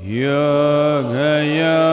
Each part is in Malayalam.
Yoga, yoga.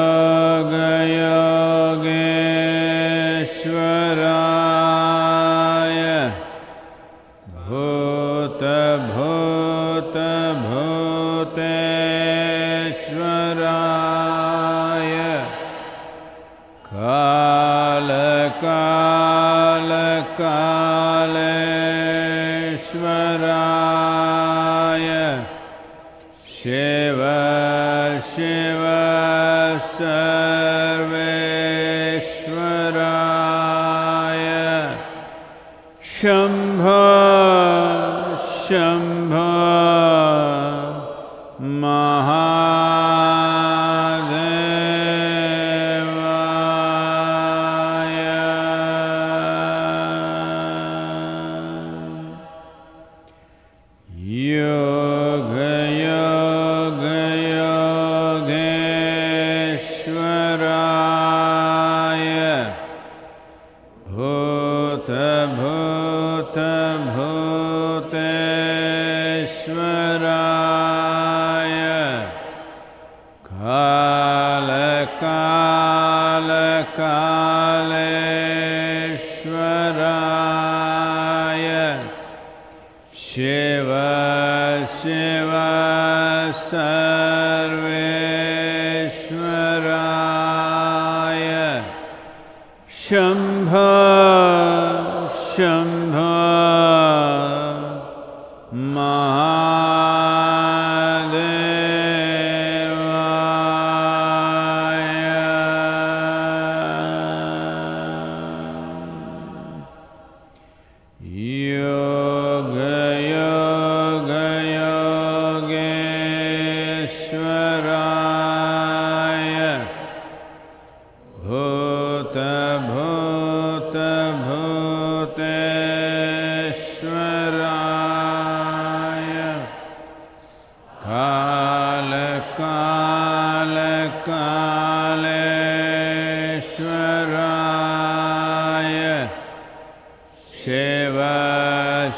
शिव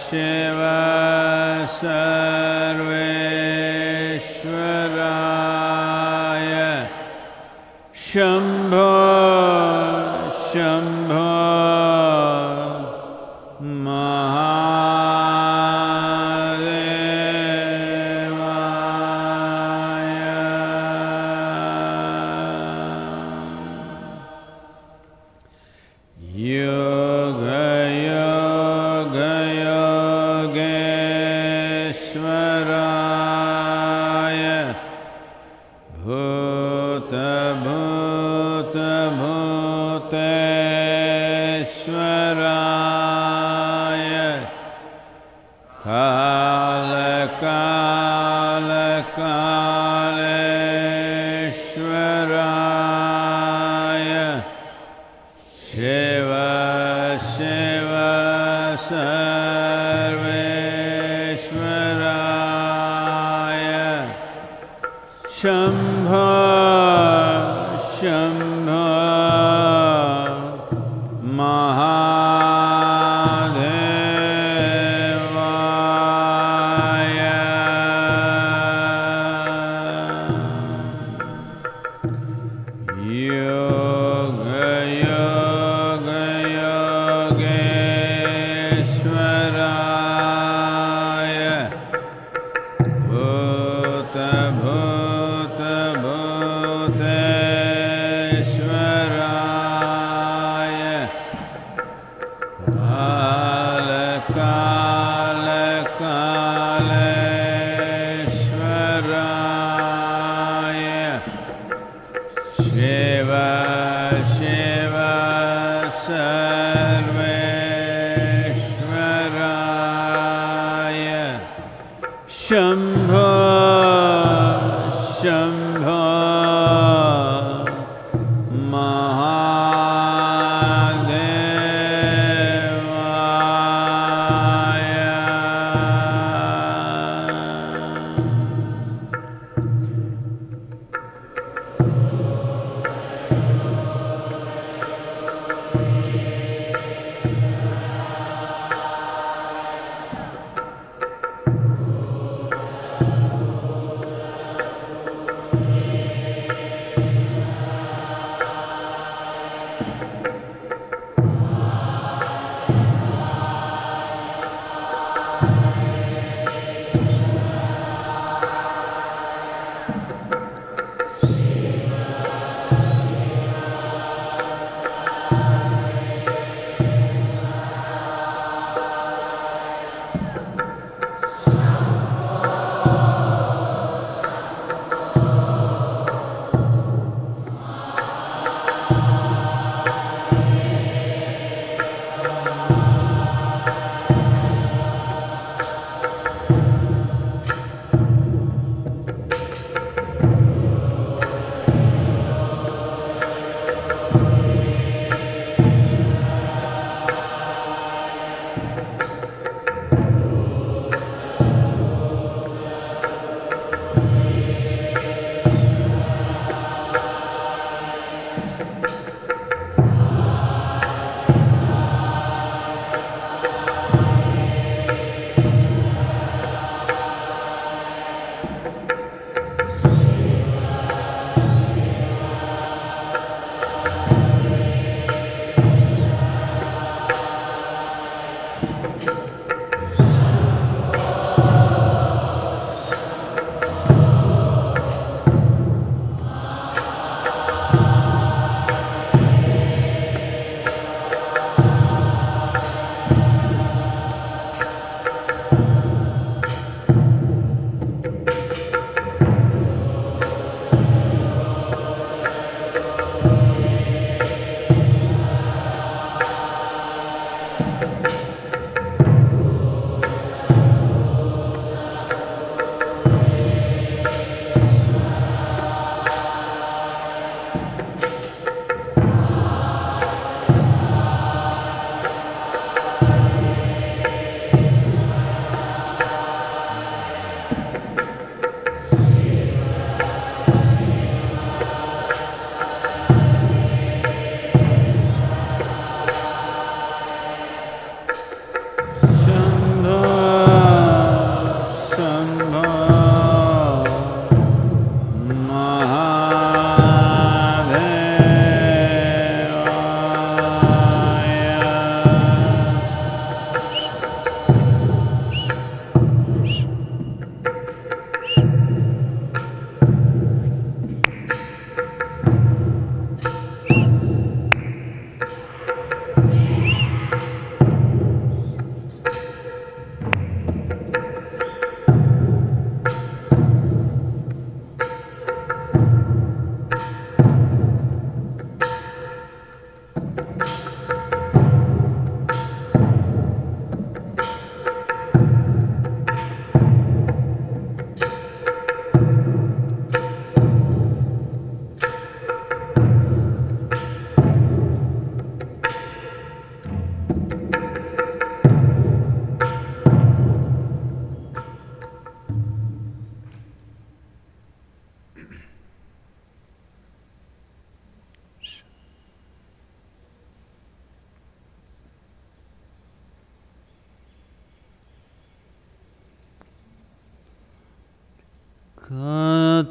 शिव स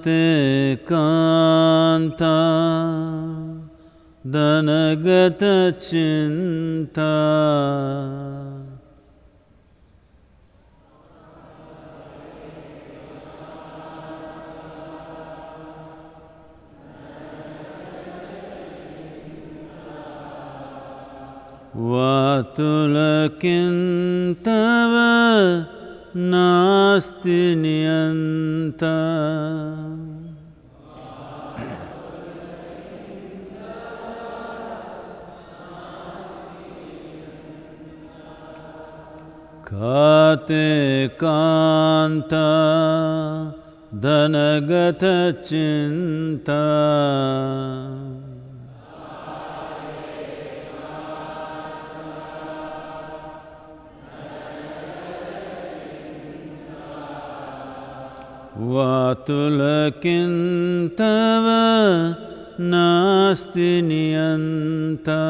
कान्ता दनगतचिन्ता वातुलकिं तव नास्ति नियन्ता हते कान्त धनगतचिन्ता वातुलकिन्तव नास्ति नियन्ता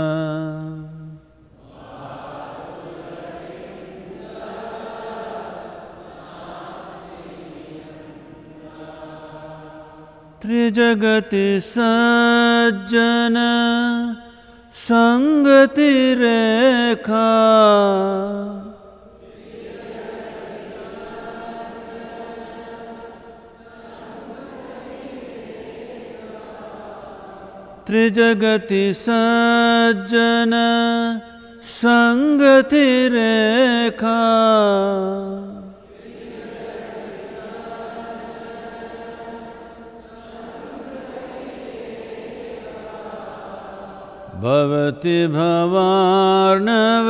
त्रिजगति सज्जन सङ्गति रेखा त्रिजगति सज्जन सङ्गति रेखा भवति भवार्णव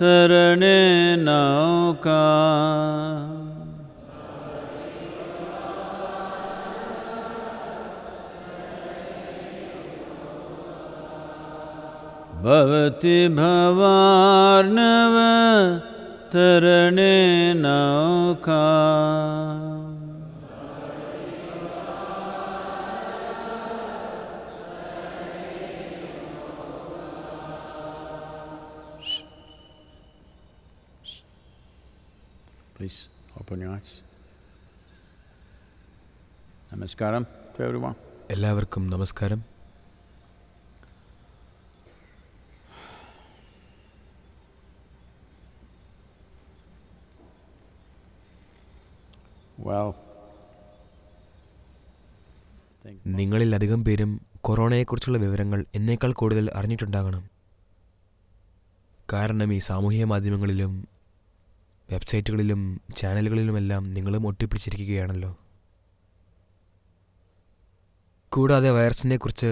तरणे नौका भवति भवार्णव तरणे नौका നമസ്കാരം എല്ലാവർക്കും നമസ്കാരം നിങ്ങളിൽ അധികം പേരും കൊറോണയെക്കുറിച്ചുള്ള വിവരങ്ങൾ എന്നേക്കാൾ കൂടുതൽ അറിഞ്ഞിട്ടുണ്ടാകണം കാരണം ഈ സാമൂഹിക മാധ്യമങ്ങളിലും വെബ്സൈറ്റുകളിലും ചാനലുകളിലുമെല്ലാം നിങ്ങളും ഒട്ടിപ്പിടിച്ചിരിക്കുകയാണല്ലോ കൂടാതെ കുറിച്ച്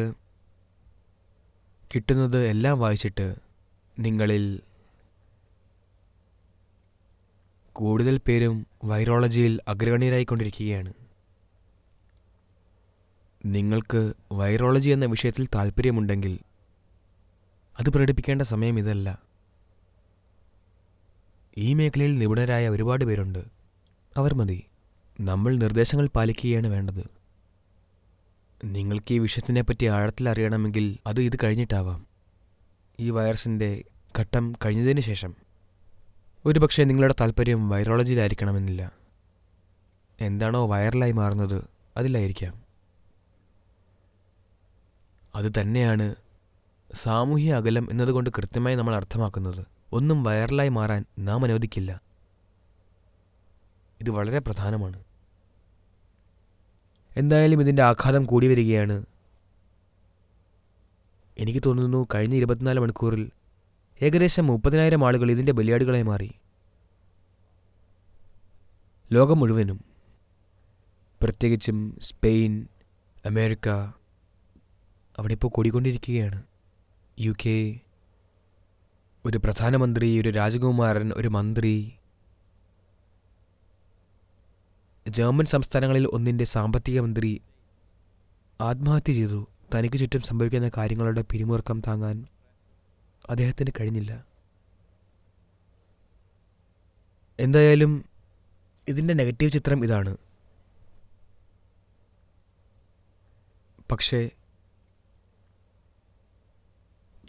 കിട്ടുന്നത് എല്ലാം വായിച്ചിട്ട് നിങ്ങളിൽ കൂടുതൽ പേരും വൈറോളജിയിൽ അഗ്രഗണ്യരായിക്കൊണ്ടിരിക്കുകയാണ് നിങ്ങൾക്ക് വൈറോളജി എന്ന വിഷയത്തിൽ താല്പര്യമുണ്ടെങ്കിൽ അത് പ്രകടിപ്പിക്കേണ്ട സമയം ഇതല്ല ഈ മേഖലയിൽ നിപുണരായ ഒരുപാട് പേരുണ്ട് അവർ മതി നമ്മൾ നിർദ്ദേശങ്ങൾ പാലിക്കുകയാണ് വേണ്ടത് നിങ്ങൾക്ക് ഈ വിഷയത്തിനെപ്പറ്റി ആഴത്തിൽ അറിയണമെങ്കിൽ അത് ഇത് കഴിഞ്ഞിട്ടാവാം ഈ വൈറസിൻ്റെ ഘട്ടം കഴിഞ്ഞതിന് ശേഷം ഒരുപക്ഷെ നിങ്ങളുടെ താല്പര്യം വൈറോളജിയിലായിരിക്കണമെന്നില്ല എന്താണോ വൈറലായി മാറുന്നത് അതിലായിരിക്കാം അത് തന്നെയാണ് സാമൂഹ്യ അകലം എന്നതുകൊണ്ട് കൃത്യമായി നമ്മൾ അർത്ഥമാക്കുന്നത് ഒന്നും വൈറലായി മാറാൻ നാം അനുവദിക്കില്ല ഇത് വളരെ പ്രധാനമാണ് എന്തായാലും ഇതിൻ്റെ ആഘാതം കൂടി വരികയാണ് എനിക്ക് തോന്നുന്നു കഴിഞ്ഞ ഇരുപത്തിനാല് മണിക്കൂറിൽ ഏകദേശം മുപ്പതിനായിരം ആളുകൾ ഇതിൻ്റെ ബലിയാടുകളായി മാറി ലോകം മുഴുവനും പ്രത്യേകിച്ചും സ്പെയിൻ അമേരിക്ക അവിടെ ഇപ്പോൾ കൂടിക്കൊണ്ടിരിക്കുകയാണ് യു കെ ഒരു പ്രധാനമന്ത്രി ഒരു രാജകുമാരൻ ഒരു മന്ത്രി ജർമ്മൻ സംസ്ഥാനങ്ങളിൽ ഒന്നിൻ്റെ സാമ്പത്തിക മന്ത്രി ആത്മഹത്യ ചെയ്തു തനിക്ക് ചുറ്റും സംഭവിക്കുന്ന കാര്യങ്ങളുടെ പിരിമുറുക്കം താങ്ങാൻ അദ്ദേഹത്തിന് കഴിഞ്ഞില്ല എന്തായാലും ഇതിൻ്റെ നെഗറ്റീവ് ചിത്രം ഇതാണ് പക്ഷേ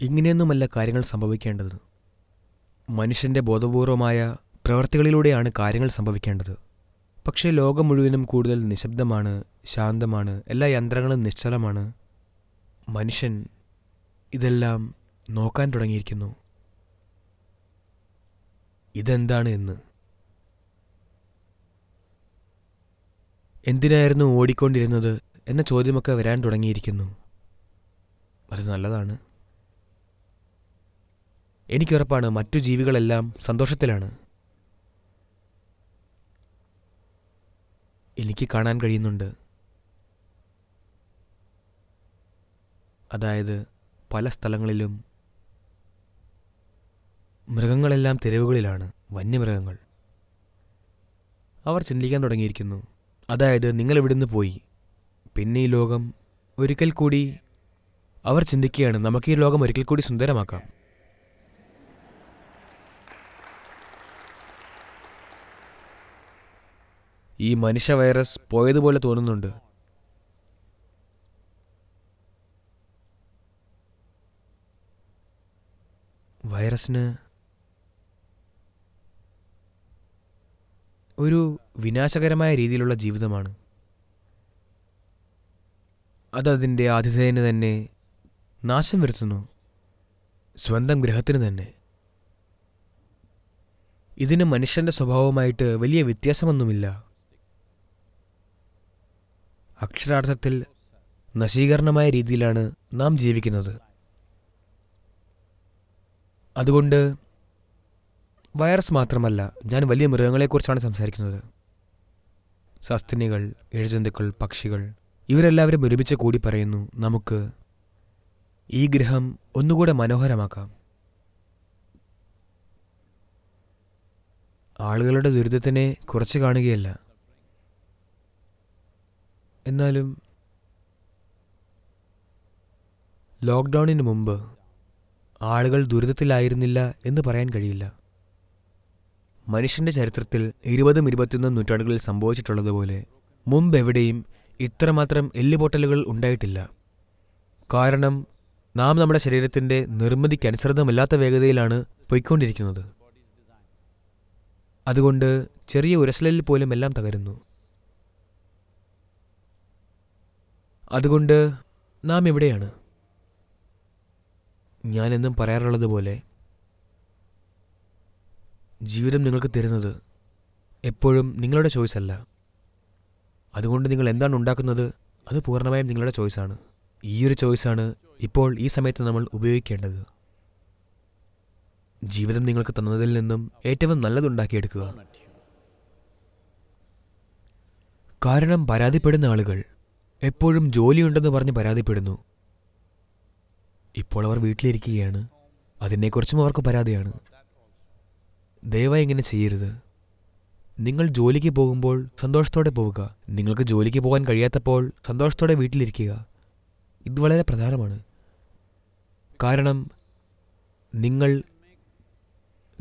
ഇങ്ങനെയൊന്നുമല്ല കാര്യങ്ങൾ സംഭവിക്കേണ്ടത് മനുഷ്യൻ്റെ ബോധപൂർവമായ പ്രവർത്തികളിലൂടെയാണ് കാര്യങ്ങൾ സംഭവിക്കേണ്ടത് പക്ഷേ ലോകം മുഴുവനും കൂടുതൽ നിശബ്ദമാണ് ശാന്തമാണ് എല്ലാ യന്ത്രങ്ങളും നിശ്ചലമാണ് മനുഷ്യൻ ഇതെല്ലാം നോക്കാൻ തുടങ്ങിയിരിക്കുന്നു ഇതെന്താണ് എന്ന് എന്തിനായിരുന്നു ഓടിക്കൊണ്ടിരുന്നത് എന്ന ചോദ്യമൊക്കെ വരാൻ തുടങ്ങിയിരിക്കുന്നു അത് നല്ലതാണ് എനിക്കുറപ്പാണ് മറ്റു ജീവികളെല്ലാം സന്തോഷത്തിലാണ് എനിക്ക് കാണാൻ കഴിയുന്നുണ്ട് അതായത് പല സ്ഥലങ്ങളിലും മൃഗങ്ങളെല്ലാം തെരുവുകളിലാണ് വന്യമൃഗങ്ങൾ അവർ ചിന്തിക്കാൻ തുടങ്ങിയിരിക്കുന്നു അതായത് നിങ്ങൾ ഇവിടുന്ന് പോയി പിന്നെ ഈ ലോകം ഒരിക്കൽ കൂടി അവർ ചിന്തിക്കുകയാണ് നമുക്ക് ഈ ലോകം ഒരിക്കൽ കൂടി സുന്ദരമാക്കാം ഈ മനുഷ്യ വൈറസ് പോയതുപോലെ തോന്നുന്നുണ്ട് വൈറസിന് ഒരു വിനാശകരമായ രീതിയിലുള്ള ജീവിതമാണ് അതതിൻ്റെ ആതിഥേയന് തന്നെ നാശം വരുത്തുന്നു സ്വന്തം ഗ്രഹത്തിന് തന്നെ ഇതിന് മനുഷ്യൻ്റെ സ്വഭാവമായിട്ട് വലിയ വ്യത്യാസമൊന്നുമില്ല അക്ഷരാർത്ഥത്തിൽ നശീകരണമായ രീതിയിലാണ് നാം ജീവിക്കുന്നത് അതുകൊണ്ട് വൈറസ് മാത്രമല്ല ഞാൻ വലിയ മൃഗങ്ങളെക്കുറിച്ചാണ് സംസാരിക്കുന്നത് സസ്തിനികൾ എഴുജന്തുക്കൾ പക്ഷികൾ ഇവരെല്ലാവരും ഒരുമിച്ച് കൂടി പറയുന്നു നമുക്ക് ഈ ഗ്രഹം ഒന്നുകൂടെ മനോഹരമാക്കാം ആളുകളുടെ ദുരിതത്തിനെ കുറച്ച് കാണുകയല്ല എന്നാലും ലോക്ക്ഡൗണിന് മുമ്പ് ആളുകൾ ദുരിതത്തിലായിരുന്നില്ല എന്ന് പറയാൻ കഴിയില്ല മനുഷ്യൻ്റെ ചരിത്രത്തിൽ ഇരുപതും ഇരുപത്തിയൊന്നും നൂറ്റാണ്ടുകളിൽ സംഭവിച്ചിട്ടുള്ളതുപോലെ മുമ്പെവിടെയും ഇത്രമാത്രം എല്ലുപൊട്ടലുകൾ ഉണ്ടായിട്ടില്ല കാരണം നാം നമ്മുടെ ശരീരത്തിൻ്റെ നിർമ്മിതിക്കനുസൃതമല്ലാത്ത വേഗതയിലാണ് പൊയ്ക്കൊണ്ടിരിക്കുന്നത് അതുകൊണ്ട് ചെറിയ ഉരസലിൽ പോലും എല്ലാം തകരുന്നു അതുകൊണ്ട് നാം ഇവിടെയാണ് ഞാനെന്നും പറയാറുള്ളത് പോലെ ജീവിതം നിങ്ങൾക്ക് തരുന്നത് എപ്പോഴും നിങ്ങളുടെ ചോയ്സ് അല്ല അതുകൊണ്ട് നിങ്ങൾ എന്താണ് ഉണ്ടാക്കുന്നത് അത് പൂർണ്ണമായും നിങ്ങളുടെ ചോയ്സാണ് ഈയൊരു ചോയ്സാണ് ഇപ്പോൾ ഈ സമയത്ത് നമ്മൾ ഉപയോഗിക്കേണ്ടത് ജീവിതം നിങ്ങൾക്ക് തന്നതിൽ നിന്നും ഏറ്റവും നല്ലതുണ്ടാക്കിയെടുക്കുക കാരണം പരാതിപ്പെടുന്ന ആളുകൾ എപ്പോഴും ജോലിയുണ്ടെന്ന് പറഞ്ഞ് പരാതിപ്പെടുന്നു ഇപ്പോൾ അവർ വീട്ടിലിരിക്കുകയാണ് അതിനെക്കുറിച്ചും അവർക്ക് പരാതിയാണ് ദയവായി ഇങ്ങനെ ചെയ്യരുത് നിങ്ങൾ ജോലിക്ക് പോകുമ്പോൾ സന്തോഷത്തോടെ പോവുക നിങ്ങൾക്ക് ജോലിക്ക് പോകാൻ കഴിയാത്തപ്പോൾ സന്തോഷത്തോടെ വീട്ടിലിരിക്കുക ഇത് വളരെ പ്രധാനമാണ് കാരണം നിങ്ങൾ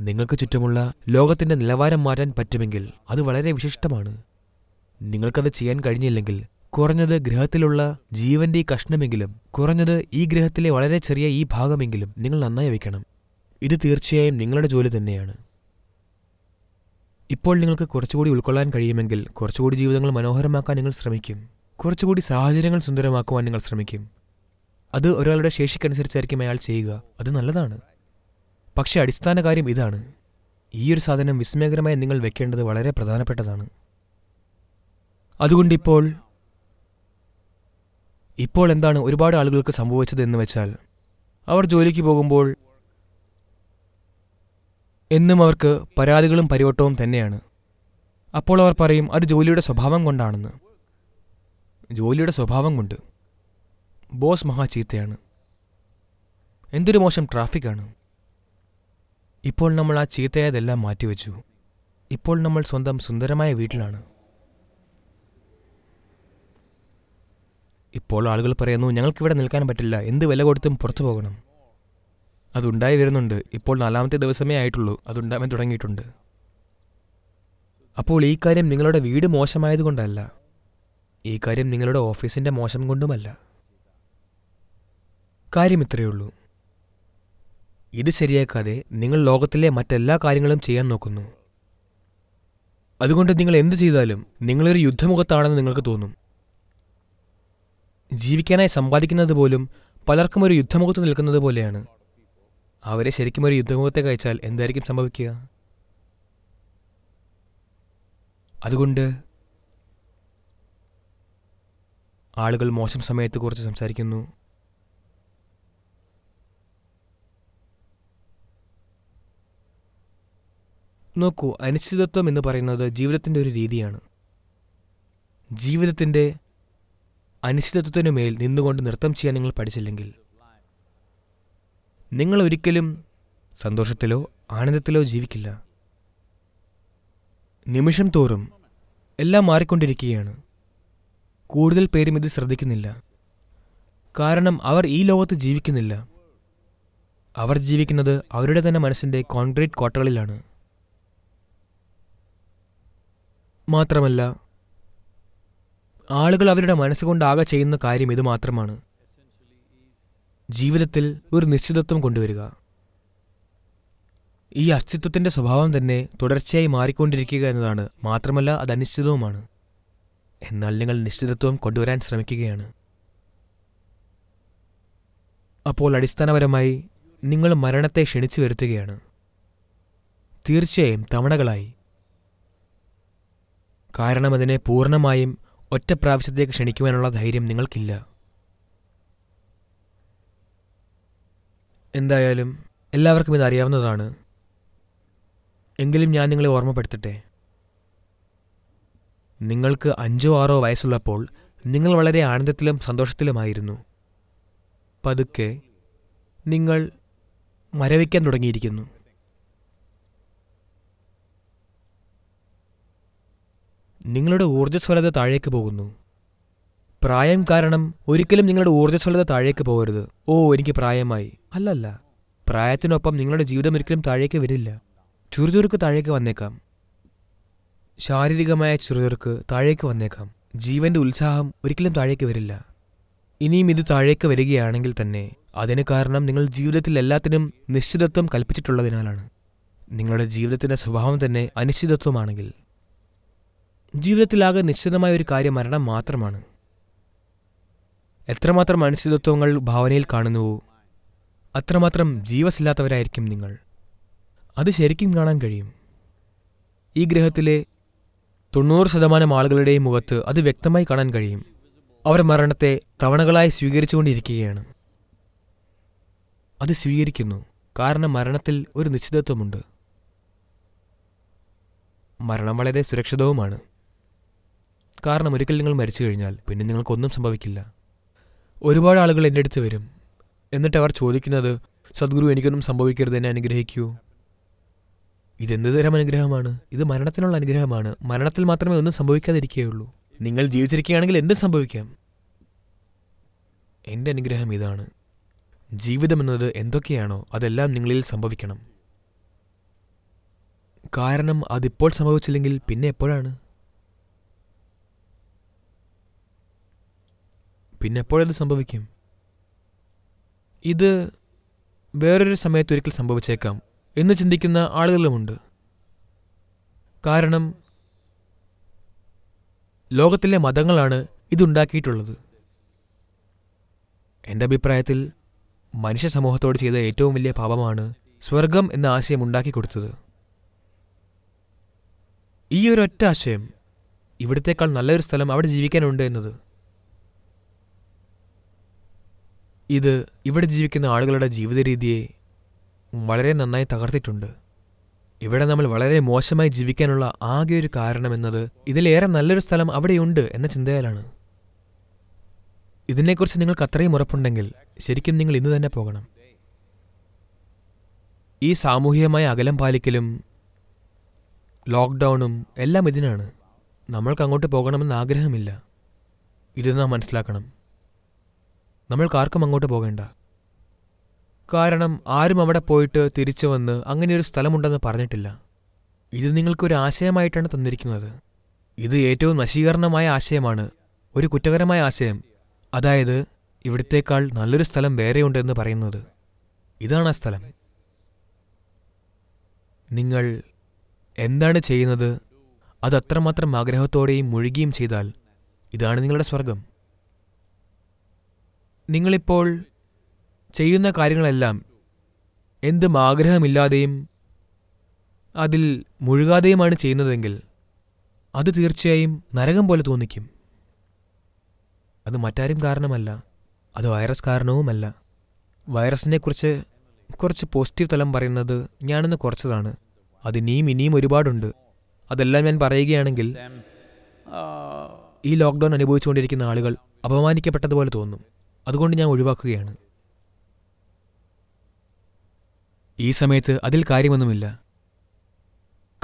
നിങ്ങൾക്ക് ചുറ്റുമുള്ള ലോകത്തിൻ്റെ നിലവാരം മാറ്റാൻ പറ്റുമെങ്കിൽ അത് വളരെ വിശിഷ്ടമാണ് നിങ്ങൾക്കത് ചെയ്യാൻ കഴിഞ്ഞില്ലെങ്കിൽ കുറഞ്ഞത് ഗ്രഹത്തിലുള്ള ജീവന്റെ ഈ കഷ്ണമെങ്കിലും കുറഞ്ഞത് ഈ ഗ്രഹത്തിലെ വളരെ ചെറിയ ഈ ഭാഗമെങ്കിലും നിങ്ങൾ നന്നായി വയ്ക്കണം ഇത് തീർച്ചയായും നിങ്ങളുടെ ജോലി തന്നെയാണ് ഇപ്പോൾ നിങ്ങൾക്ക് കുറച്ചുകൂടി ഉൾക്കൊള്ളാൻ കഴിയുമെങ്കിൽ കുറച്ചുകൂടി ജീവിതങ്ങൾ മനോഹരമാക്കാൻ നിങ്ങൾ ശ്രമിക്കും കുറച്ചുകൂടി സാഹചര്യങ്ങൾ സുന്ദരമാക്കുവാൻ നിങ്ങൾ ശ്രമിക്കും അത് ഒരാളുടെ ശേഷിക്കനുസരിച്ചായിരിക്കും അയാൾ ചെയ്യുക അത് നല്ലതാണ് പക്ഷേ അടിസ്ഥാന കാര്യം ഇതാണ് ഈ ഒരു സാധനം വിസ്മയകരമായി നിങ്ങൾ വെക്കേണ്ടത് വളരെ പ്രധാനപ്പെട്ടതാണ് അതുകൊണ്ടിപ്പോൾ ഇപ്പോൾ എന്താണ് ഒരുപാട് ആളുകൾക്ക് സംഭവിച്ചത് എന്ന് വെച്ചാൽ അവർ ജോലിക്ക് പോകുമ്പോൾ എന്നും അവർക്ക് പരാതികളും പരിവട്ടവും തന്നെയാണ് അപ്പോൾ അവർ പറയും അത് ജോലിയുടെ സ്വഭാവം കൊണ്ടാണെന്ന് ജോലിയുടെ സ്വഭാവം കൊണ്ട് ബോസ് മഹാ ചീത്തയാണ് എന്തൊരു മോശം ട്രാഫിക്കാണ് ഇപ്പോൾ നമ്മൾ ആ ചീത്തയായതെല്ലാം മാറ്റിവെച്ചു ഇപ്പോൾ നമ്മൾ സ്വന്തം സുന്ദരമായ വീട്ടിലാണ് ഇപ്പോൾ ആളുകൾ പറയുന്നു ഞങ്ങൾക്കിവിടെ നിൽക്കാൻ പറ്റില്ല എന്ത് വില കൊടുത്തും പുറത്തു പോകണം അതുണ്ടായി വരുന്നുണ്ട് ഇപ്പോൾ നാലാമത്തെ ദിവസമേ ആയിട്ടുള്ളൂ അതുണ്ടാവാൻ തുടങ്ങിയിട്ടുണ്ട് അപ്പോൾ ഈ കാര്യം നിങ്ങളുടെ വീട് മോശമായതുകൊണ്ടല്ല ഈ കാര്യം നിങ്ങളുടെ ഓഫീസിൻ്റെ മോശം കൊണ്ടുമല്ല കാര്യം ഇത്രയേ ഉള്ളൂ ഇത് ശരിയാക്കാതെ നിങ്ങൾ ലോകത്തിലെ മറ്റെല്ലാ കാര്യങ്ങളും ചെയ്യാൻ നോക്കുന്നു അതുകൊണ്ട് നിങ്ങൾ എന്ത് ചെയ്താലും നിങ്ങളൊരു യുദ്ധമുഖത്താണെന്ന് നിങ്ങൾക്ക് തോന്നും ജീവിക്കാനായി സമ്പാദിക്കുന്നത് പോലും പലർക്കും ഒരു യുദ്ധമുഖത്ത് നിൽക്കുന്നത് പോലെയാണ് അവരെ ശരിക്കും ഒരു യുദ്ധമുഖത്തേക്ക് അയച്ചാൽ എന്തായിരിക്കും സംഭവിക്കുക അതുകൊണ്ട് ആളുകൾ മോശം സമയത്തെക്കുറിച്ച് സംസാരിക്കുന്നു നോക്കൂ അനിശ്ചിതത്വം എന്ന് പറയുന്നത് ജീവിതത്തിൻ്റെ ഒരു രീതിയാണ് ജീവിതത്തിൻ്റെ അനിശ്ചിതത്വത്തിനു മേൽ നിന്നുകൊണ്ട് നൃത്തം ചെയ്യാൻ നിങ്ങൾ പഠിച്ചില്ലെങ്കിൽ നിങ്ങൾ ഒരിക്കലും സന്തോഷത്തിലോ ആനന്ദത്തിലോ ജീവിക്കില്ല നിമിഷം തോറും എല്ലാം മാറിക്കൊണ്ടിരിക്കുകയാണ് കൂടുതൽ പേരും ഇത് ശ്രദ്ധിക്കുന്നില്ല കാരണം അവർ ഈ ലോകത്ത് ജീവിക്കുന്നില്ല അവർ ജീവിക്കുന്നത് അവരുടെ തന്നെ മനസ്സിൻ്റെ കോൺക്രീറ്റ് കോട്ടകളിലാണ് മാത്രമല്ല ആളുകൾ അവരുടെ മനസ്സുകൊണ്ടാകെ ചെയ്യുന്ന കാര്യം ഇത് മാത്രമാണ് ജീവിതത്തിൽ ഒരു നിശ്ചിതത്വം കൊണ്ടുവരിക ഈ അസ്തിത്വത്തിൻ്റെ സ്വഭാവം തന്നെ തുടർച്ചയായി മാറിക്കൊണ്ടിരിക്കുക എന്നതാണ് മാത്രമല്ല അത് അനിശ്ചിതവുമാണ് എന്നാൽ നിങ്ങൾ നിശ്ചിതത്വം കൊണ്ടുവരാൻ ശ്രമിക്കുകയാണ് അപ്പോൾ അടിസ്ഥാനപരമായി നിങ്ങൾ മരണത്തെ ക്ഷണിച്ചു വരുത്തുകയാണ് തീർച്ചയായും തവണകളായി കാരണം അതിനെ പൂർണ്ണമായും ഒറ്റ പ്രാവശ്യത്തേക്ക് ക്ഷണിക്കുവാനുള്ള ധൈര്യം നിങ്ങൾക്കില്ല എന്തായാലും എല്ലാവർക്കും ഇത് അറിയാവുന്നതാണ് എങ്കിലും ഞാൻ നിങ്ങളെ ഓർമ്മപ്പെടുത്തട്ടെ നിങ്ങൾക്ക് അഞ്ചോ ആറോ വയസ്സുള്ളപ്പോൾ നിങ്ങൾ വളരെ ആനന്ദത്തിലും സന്തോഷത്തിലുമായിരുന്നു പതുക്കെ നിങ്ങൾ മരവിക്കാൻ തുടങ്ങിയിരിക്കുന്നു നിങ്ങളുടെ ഊർജ്ജസ്വലത താഴേക്ക് പോകുന്നു പ്രായം കാരണം ഒരിക്കലും നിങ്ങളുടെ ഊർജ്ജസ്വലത താഴേക്ക് പോകരുത് ഓ എനിക്ക് പ്രായമായി അല്ലല്ല പ്രായത്തിനൊപ്പം നിങ്ങളുടെ ജീവിതം ഒരിക്കലും താഴേക്ക് വരില്ല ചുറുചുറുക്ക് താഴേക്ക് വന്നേക്കാം ശാരീരികമായ ചുറുചുറുക്ക് താഴേക്ക് വന്നേക്കാം ജീവന്റെ ഉത്സാഹം ഒരിക്കലും താഴേക്ക് വരില്ല ഇനിയും ഇത് താഴേക്ക് വരികയാണെങ്കിൽ തന്നെ അതിന് കാരണം നിങ്ങൾ ജീവിതത്തിൽ എല്ലാത്തിനും നിശ്ചിതത്വം കൽപ്പിച്ചിട്ടുള്ളതിനാലാണ് നിങ്ങളുടെ ജീവിതത്തിൻ്റെ സ്വഭാവം തന്നെ അനിശ്ചിതത്വമാണെങ്കിൽ ജീവിതത്തിലാകെ നിശ്ചിതമായ ഒരു കാര്യം മരണം മാത്രമാണ് എത്രമാത്രം അനിശ്ചിതത്വങ്ങൾ ഭാവനയിൽ കാണുന്നുവോ അത്രമാത്രം ജീവസില്ലാത്തവരായിരിക്കും നിങ്ങൾ അത് ശരിക്കും കാണാൻ കഴിയും ഈ ഗ്രഹത്തിലെ തൊണ്ണൂറ് ശതമാനം ആളുകളുടെയും മുഖത്ത് അത് വ്യക്തമായി കാണാൻ കഴിയും അവർ മരണത്തെ തവണകളായി സ്വീകരിച്ചുകൊണ്ടിരിക്കുകയാണ് അത് സ്വീകരിക്കുന്നു കാരണം മരണത്തിൽ ഒരു നിശ്ചിതത്വമുണ്ട് മരണം വളരെ സുരക്ഷിതവുമാണ് കാരണം ഒരിക്കൽ നിങ്ങൾ മരിച്ചു കഴിഞ്ഞാൽ പിന്നെ നിങ്ങൾക്കൊന്നും സംഭവിക്കില്ല ഒരുപാട് ആളുകൾ എൻ്റെ അടുത്ത് വരും എന്നിട്ട് അവർ ചോദിക്കുന്നത് സദ്ഗുരു എനിക്കൊന്നും സംഭവിക്കരുത് എന്നെ അനുഗ്രഹിക്കൂ ഇതെന്ത് തരം അനുഗ്രഹമാണ് ഇത് മരണത്തിനുള്ള അനുഗ്രഹമാണ് മരണത്തിൽ മാത്രമേ ഒന്നും സംഭവിക്കാതിരിക്കുകയുള്ളൂ നിങ്ങൾ ജീവിച്ചിരിക്കുകയാണെങ്കിൽ എന്തും സംഭവിക്കാം എൻ്റെ അനുഗ്രഹം ഇതാണ് എന്നത് എന്തൊക്കെയാണോ അതെല്ലാം നിങ്ങളിൽ സംഭവിക്കണം കാരണം അതിപ്പോൾ സംഭവിച്ചില്ലെങ്കിൽ പിന്നെ എപ്പോഴാണ് പിന്നെ എപ്പോഴത് സംഭവിക്കും ഇത് വേറൊരു സമയത്ത് ഒരിക്കൽ സംഭവിച്ചേക്കാം എന്ന് ചിന്തിക്കുന്ന ആളുകളുമുണ്ട് കാരണം ലോകത്തിലെ മതങ്ങളാണ് ഇതുണ്ടാക്കിയിട്ടുള്ളത് എൻ്റെ അഭിപ്രായത്തിൽ മനുഷ്യ സമൂഹത്തോട് ചെയ്ത ഏറ്റവും വലിയ പാപമാണ് സ്വർഗം എന്ന ആശയം ഉണ്ടാക്കി കൊടുത്തത് ഈ ഒരു ഒറ്റ ആശയം ഇവിടത്തേക്കാൾ നല്ലൊരു സ്ഥലം അവിടെ ജീവിക്കാനുണ്ട് എന്നത് ഇത് ഇവിടെ ജീവിക്കുന്ന ആളുകളുടെ ജീവിത രീതിയെ വളരെ നന്നായി തകർത്തിട്ടുണ്ട് ഇവിടെ നമ്മൾ വളരെ മോശമായി ജീവിക്കാനുള്ള ആകെ ഒരു എന്നത് ഇതിലേറെ നല്ലൊരു സ്ഥലം അവിടെയുണ്ട് എന്ന ചിന്തയാലാണ് ഇതിനെക്കുറിച്ച് നിങ്ങൾക്ക് അത്രയും ഉറപ്പുണ്ടെങ്കിൽ ശരിക്കും നിങ്ങൾ ഇന്ന് തന്നെ പോകണം ഈ സാമൂഹികമായ അകലം പാലിക്കലും ലോക്ക്ഡൗണും എല്ലാം ഇതിനാണ് നമ്മൾക്ക് അങ്ങോട്ട് പോകണമെന്ന് ആഗ്രഹമില്ല ഇത് നാം മനസ്സിലാക്കണം നമ്മൾക്കാർക്കും അങ്ങോട്ട് പോകേണ്ട കാരണം ആരും അവിടെ പോയിട്ട് തിരിച്ചു വന്ന് അങ്ങനെയൊരു സ്ഥലമുണ്ടെന്ന് പറഞ്ഞിട്ടില്ല ഇത് നിങ്ങൾക്കൊരു ആശയമായിട്ടാണ് തന്നിരിക്കുന്നത് ഇത് ഏറ്റവും നശീകരണമായ ആശയമാണ് ഒരു കുറ്റകരമായ ആശയം അതായത് ഇവിടത്തേക്കാൾ നല്ലൊരു സ്ഥലം വേറെയുണ്ടെന്ന് പറയുന്നത് ഇതാണ് ആ സ്ഥലം നിങ്ങൾ എന്താണ് ചെയ്യുന്നത് അത് അത്രമാത്രം ആഗ്രഹത്തോടെയും മുഴുകിയും ചെയ്താൽ ഇതാണ് നിങ്ങളുടെ സ്വർഗം നിങ്ങളിപ്പോൾ ചെയ്യുന്ന കാര്യങ്ങളെല്ലാം എന്തും ആഗ്രഹമില്ലാതെയും അതിൽ മുഴുകാതെയുമാണ് ചെയ്യുന്നതെങ്കിൽ അത് തീർച്ചയായും നരകം പോലെ തോന്നിക്കും അത് മറ്റാരും കാരണമല്ല അത് വൈറസ് കാരണവുമല്ല വൈറസിനെക്കുറിച്ച് കുറച്ച് പോസിറ്റീവ് തലം പറയുന്നത് ഞാനിന്ന് കുറച്ചതാണ് അത് ഇനിയും ഇനിയും ഒരുപാടുണ്ട് അതെല്ലാം ഞാൻ പറയുകയാണെങ്കിൽ uh, ഈ ലോക്ക്ഡൗൺ അനുഭവിച്ചുകൊണ്ടിരിക്കുന്ന ആളുകൾ അപമാനിക്കപ്പെട്ടതുപോലെ തോന്നും അതുകൊണ്ട് ഞാൻ ഒഴിവാക്കുകയാണ് ഈ സമയത്ത് അതിൽ കാര്യമൊന്നുമില്ല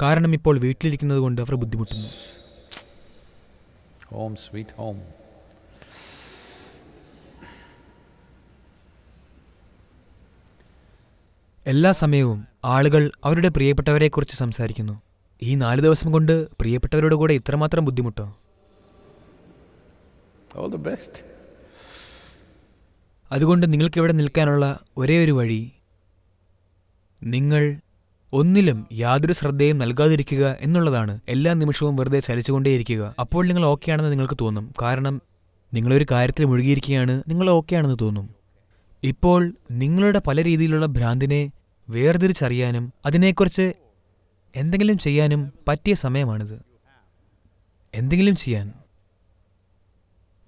കാരണം ഇപ്പോൾ വീട്ടിലിരിക്കുന്നത് കൊണ്ട് അവർ ബുദ്ധിമുട്ടുന്നു ഹോം സ്വീറ്റ് ഹോം എല്ലാ സമയവും ആളുകൾ അവരുടെ പ്രിയപ്പെട്ടവരെക്കുറിച്ച് സംസാരിക്കുന്നു ഈ നാല് ദിവസം കൊണ്ട് പ്രിയപ്പെട്ടവരോട് കൂടെ ഇത്രമാത്രം ബുദ്ധിമുട്ടോ ഓൾ ദ ബെസ്റ്റ് അതുകൊണ്ട് നിങ്ങൾക്കിവിടെ നിൽക്കാനുള്ള ഒരേ ഒരു വഴി നിങ്ങൾ ഒന്നിലും യാതൊരു ശ്രദ്ധയും നൽകാതിരിക്കുക എന്നുള്ളതാണ് എല്ലാ നിമിഷവും വെറുതെ ചലിച്ചുകൊണ്ടേയിരിക്കുക അപ്പോൾ നിങ്ങൾ ഓക്കെ ആണെന്ന് നിങ്ങൾക്ക് തോന്നും കാരണം നിങ്ങളൊരു കാര്യത്തിൽ മുഴുകിയിരിക്കുകയാണ് നിങ്ങൾ ഓക്കെ ആണെന്ന് തോന്നും ഇപ്പോൾ നിങ്ങളുടെ പല രീതിയിലുള്ള ഭ്രാന്തിനെ വേർതിരിച്ചറിയാനും അതിനെക്കുറിച്ച് എന്തെങ്കിലും ചെയ്യാനും പറ്റിയ സമയമാണിത് എന്തെങ്കിലും ചെയ്യാൻ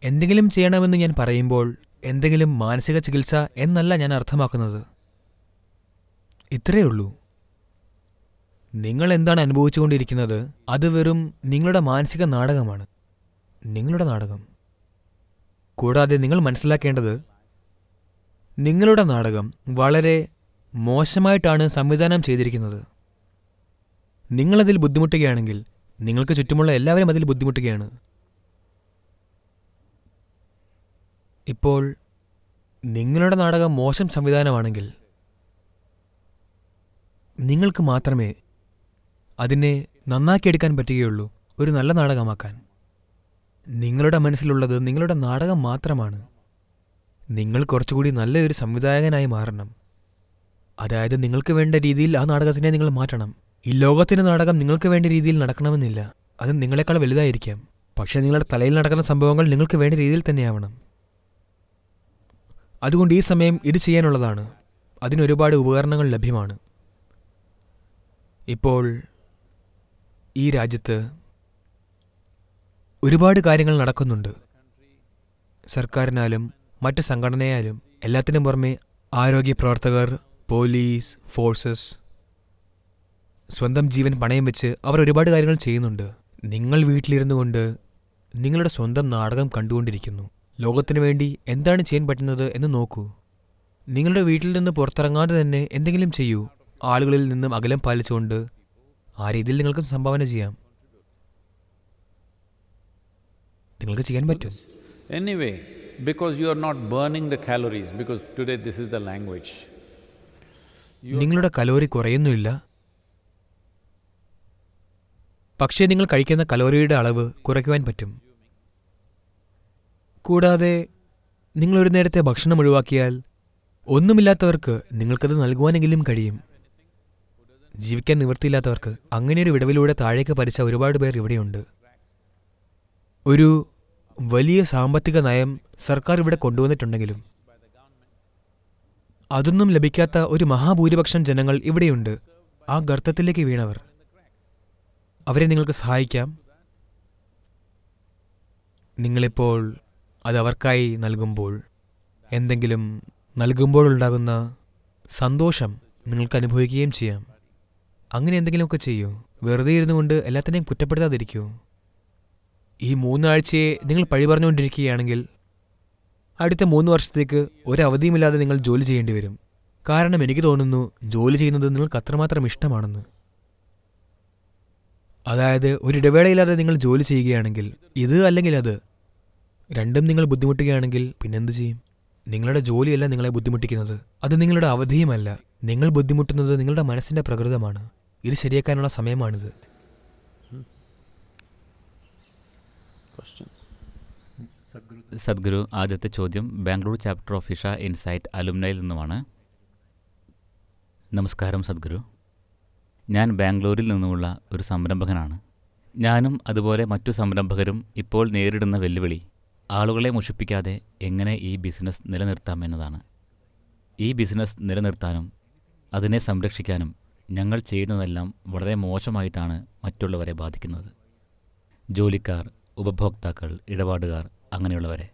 എന്തെങ്കിലും ചെയ്യണമെന്ന് ഞാൻ പറയുമ്പോൾ എന്തെങ്കിലും മാനസിക ചികിത്സ എന്നല്ല ഞാൻ അർത്ഥമാക്കുന്നത് ഇത്രയേ ഉള്ളൂ നിങ്ങൾ എന്താണ് അനുഭവിച്ചുകൊണ്ടിരിക്കുന്നത് അത് വെറും നിങ്ങളുടെ മാനസിക നാടകമാണ് നിങ്ങളുടെ നാടകം കൂടാതെ നിങ്ങൾ മനസ്സിലാക്കേണ്ടത് നിങ്ങളുടെ നാടകം വളരെ മോശമായിട്ടാണ് സംവിധാനം ചെയ്തിരിക്കുന്നത് നിങ്ങളതിൽ ബുദ്ധിമുട്ടുകയാണെങ്കിൽ നിങ്ങൾക്ക് ചുറ്റുമുള്ള എല്ലാവരും അതിൽ ബുദ്ധിമുട്ടുകയാണ് ഇപ്പോൾ നിങ്ങളുടെ നാടകം മോശം സംവിധാനമാണെങ്കിൽ നിങ്ങൾക്ക് മാത്രമേ അതിനെ നന്നാക്കിയെടുക്കാൻ പറ്റുകയുള്ളൂ ഒരു നല്ല നാടകമാക്കാൻ നിങ്ങളുടെ മനസ്സിലുള്ളത് നിങ്ങളുടെ നാടകം മാത്രമാണ് നിങ്ങൾ കുറച്ചുകൂടി നല്ലൊരു സംവിധായകനായി മാറണം അതായത് നിങ്ങൾക്ക് വേണ്ട രീതിയിൽ ആ നാടകത്തിനെ നിങ്ങൾ മാറ്റണം ഈ ലോകത്തിൻ്റെ നാടകം നിങ്ങൾക്ക് വേണ്ട രീതിയിൽ നടക്കണമെന്നില്ല അത് നിങ്ങളെക്കാൾ വലുതായിരിക്കാം പക്ഷേ നിങ്ങളുടെ തലയിൽ നടക്കുന്ന സംഭവങ്ങൾ നിങ്ങൾക്ക് വേണ്ട രീതിയിൽ തന്നെയാവണം അതുകൊണ്ട് ഈ സമയം ഇത് ചെയ്യാനുള്ളതാണ് അതിനൊരുപാട് ഉപകരണങ്ങൾ ലഭ്യമാണ് ഇപ്പോൾ ഈ രാജ്യത്ത് ഒരുപാട് കാര്യങ്ങൾ നടക്കുന്നുണ്ട് സർക്കാരിനാലും മറ്റ് സംഘടനയാലും എല്ലാത്തിനും പുറമെ ആരോഗ്യ പ്രവർത്തകർ പോലീസ് ഫോഴ്സസ് സ്വന്തം ജീവൻ പണയം വെച്ച് അവർ ഒരുപാട് കാര്യങ്ങൾ ചെയ്യുന്നുണ്ട് നിങ്ങൾ വീട്ടിലിരുന്നു കൊണ്ട് നിങ്ങളുടെ സ്വന്തം നാടകം കണ്ടുകൊണ്ടിരിക്കുന്നു ലോകത്തിന് വേണ്ടി എന്താണ് ചെയ്യാൻ പറ്റുന്നത് എന്ന് നോക്കൂ നിങ്ങളുടെ വീട്ടിൽ നിന്ന് പുറത്തിറങ്ങാതെ തന്നെ എന്തെങ്കിലും ചെയ്യൂ ആളുകളിൽ നിന്നും അകലം പാലിച്ചുകൊണ്ട് ആ രീതിയിൽ നിങ്ങൾക്കും സംഭാവന ചെയ്യാം നിങ്ങൾക്ക് ചെയ്യാൻ പറ്റും anyway because you are not burning the calories because today this is the language നിങ്ങളുടെ കലോറി കുറയുന്നില്ല പക്ഷേ നിങ്ങൾ കഴിക്കുന്ന കലോറിയുടെ അളവ് കുറയ്ക്കുവാൻ പറ്റും കൂടാതെ നിങ്ങളൊരു നേരത്തെ ഭക്ഷണം ഒഴിവാക്കിയാൽ ഒന്നുമില്ലാത്തവർക്ക് നിങ്ങൾക്കത് നൽകുവാനെങ്കിലും കഴിയും ജീവിക്കാൻ നിവൃത്തിയില്ലാത്തവർക്ക് അങ്ങനെയൊരു വിടവിലൂടെ താഴേക്ക് പരിച്ച ഒരുപാട് പേർ ഇവിടെയുണ്ട് ഒരു വലിയ സാമ്പത്തിക നയം സർക്കാർ ഇവിടെ കൊണ്ടുവന്നിട്ടുണ്ടെങ്കിലും അതൊന്നും ലഭിക്കാത്ത ഒരു മഹാഭൂരിപക്ഷം ജനങ്ങൾ ഇവിടെയുണ്ട് ആ ഗർത്തത്തിലേക്ക് വീണവർ അവരെ നിങ്ങൾക്ക് സഹായിക്കാം നിങ്ങളിപ്പോൾ അതവർക്കായി നൽകുമ്പോൾ എന്തെങ്കിലും നൽകുമ്പോഴുണ്ടാകുന്ന സന്തോഷം നിങ്ങൾക്ക് അനുഭവിക്കുകയും ചെയ്യാം അങ്ങനെ എന്തെങ്കിലുമൊക്കെ ചെയ്യൂ വെറുതെ ഇരുന്നു കൊണ്ട് എല്ലാത്തിനെയും കുറ്റപ്പെടുത്താതിരിക്കൂ ഈ മൂന്നാഴ്ചയെ നിങ്ങൾ പഴി പറഞ്ഞുകൊണ്ടിരിക്കുകയാണെങ്കിൽ അടുത്ത മൂന്ന് വർഷത്തേക്ക് ഒരവധിയുമില്ലാതെ നിങ്ങൾ ജോലി ചെയ്യേണ്ടി വരും കാരണം എനിക്ക് തോന്നുന്നു ജോലി ചെയ്യുന്നത് നിങ്ങൾക്ക് അത്രമാത്രം ഇഷ്ടമാണെന്ന് അതായത് ഒരിടവേളയില്ലാതെ നിങ്ങൾ ജോലി ചെയ്യുകയാണെങ്കിൽ ഇത് അല്ലെങ്കിൽ അത് രണ്ടും നിങ്ങൾ ബുദ്ധിമുട്ടുകയാണെങ്കിൽ പിന്നെന്ത് ചെയ്യും നിങ്ങളുടെ ജോലിയല്ല നിങ്ങളെ ബുദ്ധിമുട്ടിക്കുന്നത് അത് നിങ്ങളുടെ അവധിയുമല്ല നിങ്ങൾ ബുദ്ധിമുട്ടുന്നത് നിങ്ങളുടെ മനസ്സിൻ്റെ പ്രകൃതമാണ് ഇത് ശരിയാക്കാനുള്ള സമയമാണിത് സദ്ഗുരു ആദ്യത്തെ ചോദ്യം Bangalore chapter of Isha insight അലുമിനയിൽ നിന്നുമാണ് നമസ്കാരം സദ്ഗുരു ഞാൻ ബാംഗ്ലൂരിൽ നിന്നുമുള്ള ഒരു സംരംഭകനാണ് ഞാനും അതുപോലെ മറ്റു സംരംഭകരും ഇപ്പോൾ നേരിടുന്ന വെല്ലുവിളി ആളുകളെ മുഷിപ്പിക്കാതെ എങ്ങനെ ഈ ബിസിനസ് നിലനിർത്താം എന്നതാണ് ഈ ബിസിനസ് നിലനിർത്താനും അതിനെ സംരക്ഷിക്കാനും ഞങ്ങൾ ചെയ്യുന്നതെല്ലാം വളരെ മോശമായിട്ടാണ് മറ്റുള്ളവരെ ബാധിക്കുന്നത് ജോലിക്കാർ ഉപഭോക്താക്കൾ ഇടപാടുകാർ അങ്ങനെയുള്ളവരെ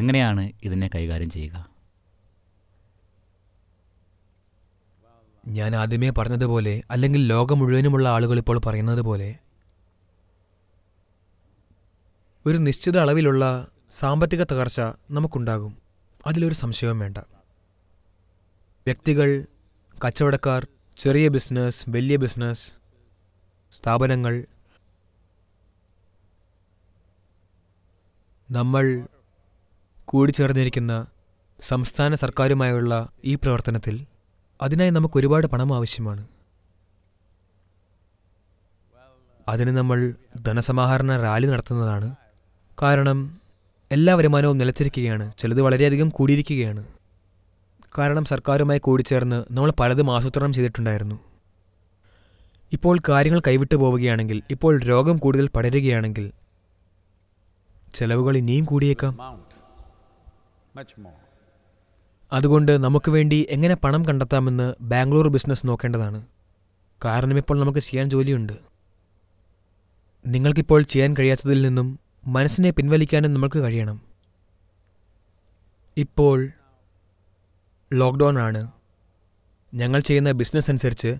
എങ്ങനെയാണ് ഇതിനെ കൈകാര്യം ചെയ്യുക ഞാൻ ആദ്യമേ പറഞ്ഞതുപോലെ അല്ലെങ്കിൽ ലോകം മുഴുവനുമുള്ള ആളുകൾ ഇപ്പോൾ പറയുന്നത് പോലെ ഒരു നിശ്ചിത അളവിലുള്ള സാമ്പത്തിക തകർച്ച നമുക്കുണ്ടാകും അതിലൊരു സംശയവും വേണ്ട വ്യക്തികൾ കച്ചവടക്കാർ ചെറിയ ബിസിനസ് വലിയ ബിസിനസ് സ്ഥാപനങ്ങൾ നമ്മൾ കൂടിച്ചേർന്നിരിക്കുന്ന സംസ്ഥാന സർക്കാരുമായുള്ള ഈ പ്രവർത്തനത്തിൽ അതിനായി നമുക്ക് ഒരുപാട് പണം ആവശ്യമാണ് അതിന് നമ്മൾ ധനസമാഹരണ റാലി നടത്തുന്നതാണ് കാരണം എല്ലാ വരുമാനവും നിലച്ചിരിക്കുകയാണ് ചിലത് വളരെയധികം കൂടിയിരിക്കുകയാണ് കാരണം സർക്കാരുമായി കൂടിച്ചേർന്ന് നമ്മൾ പലതും ആസൂത്രണം ചെയ്തിട്ടുണ്ടായിരുന്നു ഇപ്പോൾ കാര്യങ്ങൾ കൈവിട്ടു പോവുകയാണെങ്കിൽ ഇപ്പോൾ രോഗം കൂടുതൽ പടരുകയാണെങ്കിൽ ചെലവുകൾ ഇനിയും കൂടിയേക്കാം അതുകൊണ്ട് നമുക്ക് വേണ്ടി എങ്ങനെ പണം കണ്ടെത്താമെന്ന് ബാംഗ്ലൂർ ബിസിനസ് നോക്കേണ്ടതാണ് കാരണം ഇപ്പോൾ നമുക്ക് ചെയ്യാൻ ജോലിയുണ്ട് നിങ്ങൾക്കിപ്പോൾ ചെയ്യാൻ കഴിയാത്തതിൽ നിന്നും മനസ്സിനെ പിൻവലിക്കാനും നമ്മൾക്ക് കഴിയണം ഇപ്പോൾ ലോക്ക്ഡൗൺ ആണ് ഞങ്ങൾ ചെയ്യുന്ന ബിസിനസ് അനുസരിച്ച്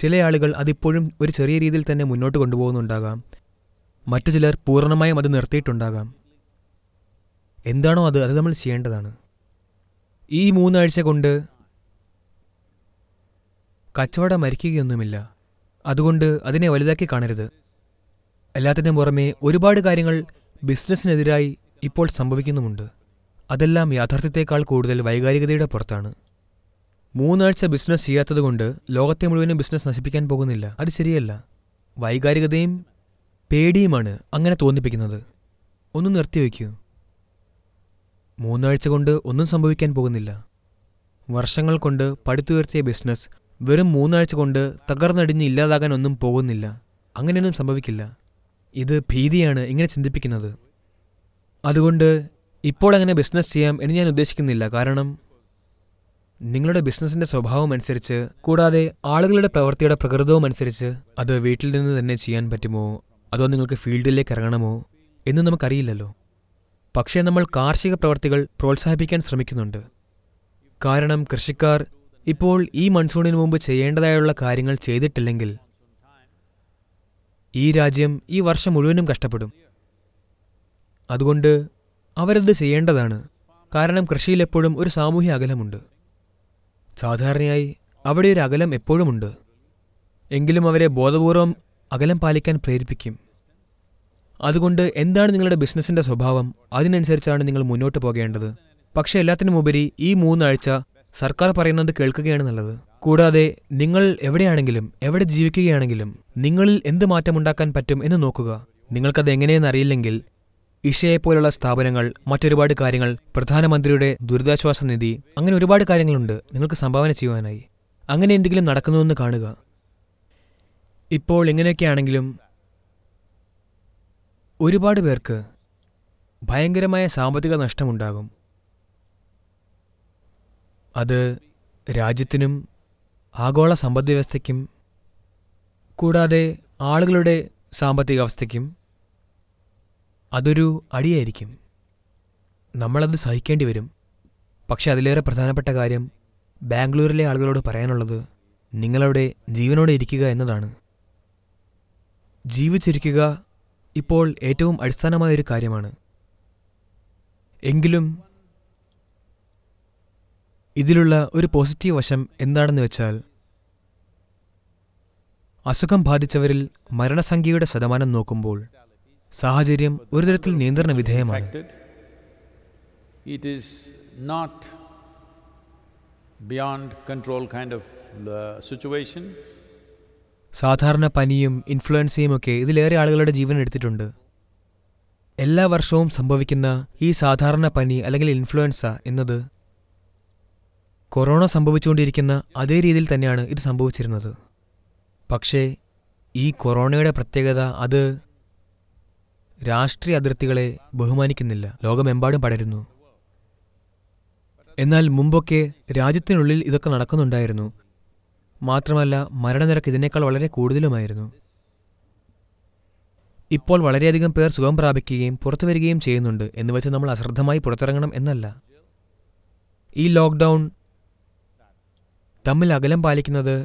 ചില ആളുകൾ അതിപ്പോഴും ഒരു ചെറിയ രീതിയിൽ തന്നെ മുന്നോട്ട് കൊണ്ടുപോകുന്നുണ്ടാകാം മറ്റു ചിലർ പൂർണ്ണമായും അത് നിർത്തിയിട്ടുണ്ടാകാം എന്താണോ അത് അത് നമ്മൾ ചെയ്യേണ്ടതാണ് ഈ മൂന്നാഴ്ച കൊണ്ട് കച്ചവടം മരിക്കുകയൊന്നുമില്ല അതുകൊണ്ട് അതിനെ വലുതാക്കി കാണരുത് എല്ലാത്തിനും പുറമെ ഒരുപാട് കാര്യങ്ങൾ ബിസിനസ്സിനെതിരായി ഇപ്പോൾ സംഭവിക്കുന്നുമുണ്ട് അതെല്ലാം യാഥാർത്ഥ്യത്തേക്കാൾ കൂടുതൽ വൈകാരികതയുടെ പുറത്താണ് മൂന്നാഴ്ച ബിസിനസ് ചെയ്യാത്തതുകൊണ്ട് ലോകത്തെ മുഴുവനും ബിസിനസ് നശിപ്പിക്കാൻ പോകുന്നില്ല അത് ശരിയല്ല വൈകാരികതയും പേടിയുമാണ് അങ്ങനെ തോന്നിപ്പിക്കുന്നത് ഒന്ന് നിർത്തിവെക്കൂ മൂന്നാഴ്ച കൊണ്ട് ഒന്നും സംഭവിക്കാൻ പോകുന്നില്ല വർഷങ്ങൾ കൊണ്ട് പടുത്തുയർത്തിയ ബിസിനസ് വെറും മൂന്നാഴ്ച കൊണ്ട് തകർന്നടിഞ്ഞ് ഇല്ലാതാകാൻ ഒന്നും പോകുന്നില്ല അങ്ങനെയൊന്നും സംഭവിക്കില്ല ഇത് ഭീതിയാണ് ഇങ്ങനെ ചിന്തിപ്പിക്കുന്നത് അതുകൊണ്ട് ഇപ്പോൾ അങ്ങനെ ബിസിനസ് ചെയ്യാം എന്ന് ഞാൻ ഉദ്ദേശിക്കുന്നില്ല കാരണം നിങ്ങളുടെ ബിസിനസ്സിൻ്റെ സ്വഭാവം അനുസരിച്ച് കൂടാതെ ആളുകളുടെ പ്രവൃത്തിയുടെ പ്രകൃതവും അനുസരിച്ച് അത് വീട്ടിൽ നിന്ന് തന്നെ ചെയ്യാൻ പറ്റുമോ അതോ നിങ്ങൾക്ക് ഫീൽഡിലേക്ക് ഇറങ്ങണമോ എന്ന് നമുക്കറിയില്ലല്ലോ പക്ഷേ നമ്മൾ കാർഷിക പ്രവർത്തികൾ പ്രോത്സാഹിപ്പിക്കാൻ ശ്രമിക്കുന്നുണ്ട് കാരണം കൃഷിക്കാർ ഇപ്പോൾ ഈ മൺസൂണിന് മുമ്പ് ചെയ്യേണ്ടതായുള്ള കാര്യങ്ങൾ ചെയ്തിട്ടില്ലെങ്കിൽ ഈ രാജ്യം ഈ വർഷം മുഴുവനും കഷ്ടപ്പെടും അതുകൊണ്ട് അവരത് ചെയ്യേണ്ടതാണ് കാരണം കൃഷിയിൽ എപ്പോഴും ഒരു സാമൂഹ്യ അകലമുണ്ട് സാധാരണയായി അവിടെ ഒരു അകലം എപ്പോഴുമുണ്ട് എങ്കിലും അവരെ ബോധപൂർവം അകലം പാലിക്കാൻ പ്രേരിപ്പിക്കും അതുകൊണ്ട് എന്താണ് നിങ്ങളുടെ ബിസിനസ്സിൻ്റെ സ്വഭാവം അതിനനുസരിച്ചാണ് നിങ്ങൾ മുന്നോട്ട് പോകേണ്ടത് പക്ഷേ എല്ലാത്തിനുമുപരി ഈ മൂന്നാഴ്ച സർക്കാർ പറയുന്നത് കേൾക്കുകയാണ് നല്ലത് കൂടാതെ നിങ്ങൾ എവിടെയാണെങ്കിലും എവിടെ ജീവിക്കുകയാണെങ്കിലും നിങ്ങളിൽ എന്ത് മാറ്റമുണ്ടാക്കാൻ പറ്റും എന്ന് നോക്കുക നിങ്ങൾക്കത് എങ്ങനെയെന്ന് അറിയില്ലെങ്കിൽ ഇഷയെപ്പോലുള്ള സ്ഥാപനങ്ങൾ മറ്റൊരുപാട് കാര്യങ്ങൾ പ്രധാനമന്ത്രിയുടെ ദുരിതാശ്വാസ നിധി അങ്ങനെ ഒരുപാട് കാര്യങ്ങളുണ്ട് നിങ്ങൾക്ക് സംഭാവന ചെയ്യുവാനായി അങ്ങനെ എന്തെങ്കിലും നടക്കുന്നുവെന്ന് കാണുക ഇപ്പോൾ ഇങ്ങനെയൊക്കെയാണെങ്കിലും ഒരുപാട് പേർക്ക് ഭയങ്കരമായ സാമ്പത്തിക നഷ്ടമുണ്ടാകും അത് രാജ്യത്തിനും ആഗോള സമ്പദ്വ്യവസ്ഥയ്ക്കും കൂടാതെ ആളുകളുടെ സാമ്പത്തിക അവസ്ഥയ്ക്കും അതൊരു അടിയായിരിക്കും നമ്മളത് സഹിക്കേണ്ടി വരും പക്ഷെ അതിലേറെ പ്രധാനപ്പെട്ട കാര്യം ബാംഗ്ലൂരിലെ ആളുകളോട് പറയാനുള്ളത് നിങ്ങളവിടെ ജീവനോടെ ഇരിക്കുക എന്നതാണ് ജീവിച്ചിരിക്കുക ഇപ്പോൾ ഏറ്റവും അടിസ്ഥാനമായൊരു കാര്യമാണ് എങ്കിലും ഇതിലുള്ള ഒരു പോസിറ്റീവ് വശം എന്താണെന്ന് വെച്ചാൽ അസുഖം ബാധിച്ചവരിൽ മരണസംഖ്യയുടെ ശതമാനം നോക്കുമ്പോൾ സാഹചര്യം ഒരു തരത്തിൽ നിയന്ത്രണ വിധേയമാണ് uh, സാധാരണ പനിയും ഇൻഫ്ലുവൻസയും ഒക്കെ ഇതിലേറെ ആളുകളുടെ ജീവൻ എടുത്തിട്ടുണ്ട് എല്ലാ വർഷവും സംഭവിക്കുന്ന ഈ സാധാരണ പനി അല്ലെങ്കിൽ ഇൻഫ്ലുവൻസ എന്നത് കൊറോണ സംഭവിച്ചുകൊണ്ടിരിക്കുന്ന അതേ രീതിയിൽ തന്നെയാണ് ഇത് സംഭവിച്ചിരുന്നത് പക്ഷേ ഈ കൊറോണയുടെ പ്രത്യേകത അത് രാഷ്ട്രീയ അതിർത്തികളെ ബഹുമാനിക്കുന്നില്ല ലോകമെമ്പാടും പടരുന്നു എന്നാൽ മുമ്പൊക്കെ രാജ്യത്തിനുള്ളിൽ ഇതൊക്കെ നടക്കുന്നുണ്ടായിരുന്നു മാത്രമല്ല മരണനിരക്ക് ഇതിനേക്കാൾ വളരെ കൂടുതലുമായിരുന്നു ഇപ്പോൾ വളരെയധികം പേർ സുഖം പ്രാപിക്കുകയും പുറത്തു വരികയും ചെയ്യുന്നുണ്ട് എന്ന് നമ്മൾ അശ്രദ്ധമായി പുറത്തിറങ്ങണം എന്നല്ല ഈ ലോക്ക്ഡൗൺ തമ്മിൽ അകലം പാലിക്കുന്നത്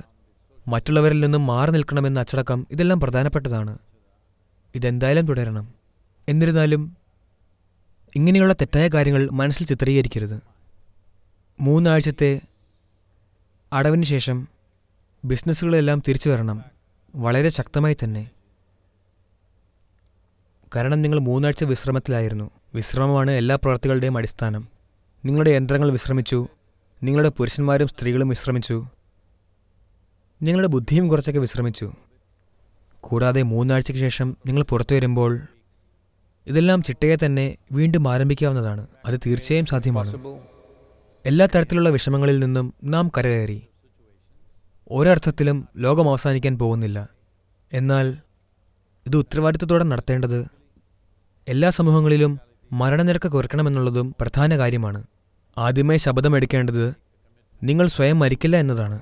മറ്റുള്ളവരിൽ നിന്നും മാറി നിൽക്കണമെന്ന അച്ചടക്കം ഇതെല്ലാം പ്രധാനപ്പെട്ടതാണ് ഇതെന്തായാലും തുടരണം എന്നിരുന്നാലും ഇങ്ങനെയുള്ള തെറ്റായ കാര്യങ്ങൾ മനസ്സിൽ ചിത്രീകരിക്കരുത് മൂന്നാഴ്ചത്തെ അടവിന് ശേഷം ബിസിനസ്സുകളെല്ലാം തിരിച്ചു വരണം വളരെ ശക്തമായി തന്നെ കാരണം നിങ്ങൾ മൂന്നാഴ്ച വിശ്രമത്തിലായിരുന്നു വിശ്രമമാണ് എല്ലാ പ്രവൃത്തികളുടെയും അടിസ്ഥാനം നിങ്ങളുടെ യന്ത്രങ്ങൾ വിശ്രമിച്ചു നിങ്ങളുടെ പുരുഷന്മാരും സ്ത്രീകളും വിശ്രമിച്ചു നിങ്ങളുടെ ബുദ്ധിയും കുറച്ചൊക്കെ വിശ്രമിച്ചു കൂടാതെ മൂന്നാഴ്ചയ്ക്ക് ശേഷം നിങ്ങൾ പുറത്തു വരുമ്പോൾ ഇതെല്ലാം ചിട്ടയെ തന്നെ വീണ്ടും ആരംഭിക്കാവുന്നതാണ് അത് തീർച്ചയായും സാധ്യമാണ് എല്ലാ തരത്തിലുള്ള വിഷമങ്ങളിൽ നിന്നും നാം കരകയറി ഒരർത്ഥത്തിലും ലോകം അവസാനിക്കാൻ പോകുന്നില്ല എന്നാൽ ഇത് ഉത്തരവാദിത്തത്തോടെ നടത്തേണ്ടത് എല്ലാ സമൂഹങ്ങളിലും മരണനിരക്ക് കുറയ്ക്കണമെന്നുള്ളതും പ്രധാന കാര്യമാണ് ആദ്യമായി ശപഥമെടുക്കേണ്ടത് നിങ്ങൾ സ്വയം മരിക്കില്ല എന്നതാണ്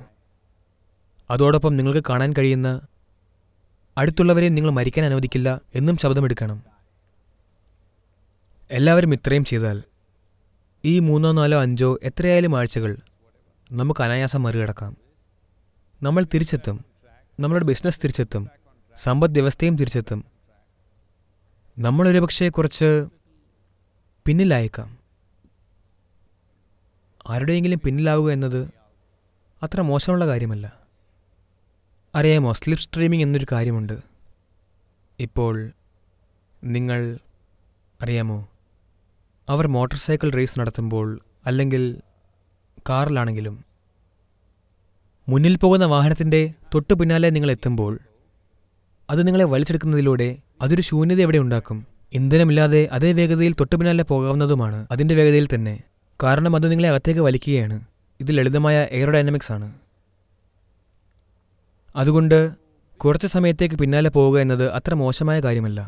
അതോടൊപ്പം നിങ്ങൾക്ക് കാണാൻ കഴിയുന്ന അടുത്തുള്ളവരെ നിങ്ങൾ മരിക്കാൻ അനുവദിക്കില്ല എന്നും ശബ്ദമെടുക്കണം എല്ലാവരും ഇത്രയും ചെയ്താൽ ഈ മൂന്നോ നാലോ അഞ്ചോ എത്രയായാലും ആഴ്ചകൾ നമുക്ക് അനായാസം മറികടക്കാം നമ്മൾ തിരിച്ചെത്തും നമ്മളുടെ ബിസിനസ് തിരിച്ചെത്തും സമ്പദ് വ്യവസ്ഥയും തിരിച്ചെത്തും നമ്മളൊരു പക്ഷേ കുറച്ച് പിന്നിലായേക്കാം ആരുടെയെങ്കിലും പിന്നിലാവുക എന്നത് അത്ര മോശമുള്ള കാര്യമല്ല അറിയാമോ സ്ലിപ്പ് സ്ട്രീമിംഗ് എന്നൊരു കാര്യമുണ്ട് ഇപ്പോൾ നിങ്ങൾ അറിയാമോ അവർ മോട്ടോർ സൈക്കിൾ റേസ് നടത്തുമ്പോൾ അല്ലെങ്കിൽ കാറിലാണെങ്കിലും മുന്നിൽ പോകുന്ന വാഹനത്തിൻ്റെ തൊട്ടു പിന്നാലെ നിങ്ങൾ എത്തുമ്പോൾ അത് നിങ്ങളെ വലിച്ചെടുക്കുന്നതിലൂടെ അതൊരു ശൂന്യത എവിടെ ഉണ്ടാക്കും ഇന്ധനമില്ലാതെ അതേ വേഗതയിൽ തൊട്ടു പിന്നാലെ പോകാവുന്നതുമാണ് അതിൻ്റെ വേഗതയിൽ തന്നെ കാരണം അത് നിങ്ങളെ അകത്തേക്ക് വലിക്കുകയാണ് ഇത് ലളിതമായ എയറോഡൈനാമിക്സ് ആണ് അതുകൊണ്ട് കുറച്ച് സമയത്തേക്ക് പിന്നാലെ പോവുക എന്നത് അത്ര മോശമായ കാര്യമല്ല